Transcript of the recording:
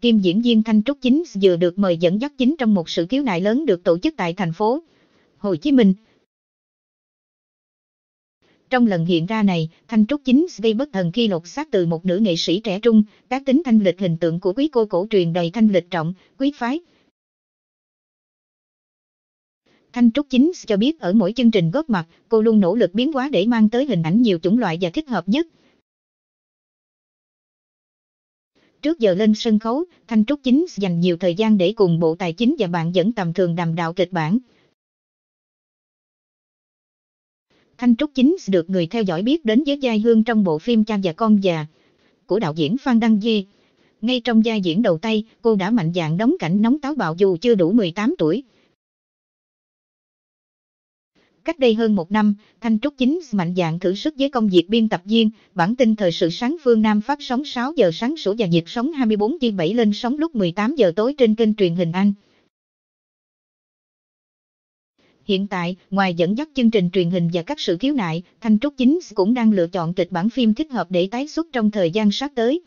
kim diễn viên Thanh Trúc Chính vừa được mời dẫn dắt chính trong một sự khiếu nại lớn được tổ chức tại thành phố Hồ Chí Minh. Trong lần hiện ra này, Thanh Trúc Chính gây bất thần khi lột xác từ một nữ nghệ sĩ trẻ trung, các tính thanh lịch hình tượng của quý cô cổ truyền đầy thanh lịch trọng, quý phái. Thanh Trúc Chính cho biết ở mỗi chương trình góp mặt, cô luôn nỗ lực biến hóa để mang tới hình ảnh nhiều chủng loại và thích hợp nhất. Trước giờ lên sân khấu, Thanh Trúc Chính dành nhiều thời gian để cùng Bộ Tài chính và bạn dẫn tầm thường đàm đạo kịch bản. Thanh Trúc Chính được người theo dõi biết đến với giai hương trong bộ phim Cha và Con già của đạo diễn Phan Đăng Di. Ngay trong giai diễn đầu tay, cô đã mạnh dạn đóng cảnh nóng táo bạo dù chưa đủ 18 tuổi. Cách đây hơn một năm, Thanh Trúc Chính mạnh dạn thử sức với công việc biên tập viên, bản tin thời sự sáng phương Nam phát sóng 6 giờ sáng sủa và nhịp sóng 24 trên 7 lên sóng lúc 18 giờ tối trên kênh truyền hình Anh. Hiện tại, ngoài dẫn dắt chương trình truyền hình và các sự khiếu nại, Thanh Trúc Chính cũng đang lựa chọn kịch bản phim thích hợp để tái xuất trong thời gian sắp tới.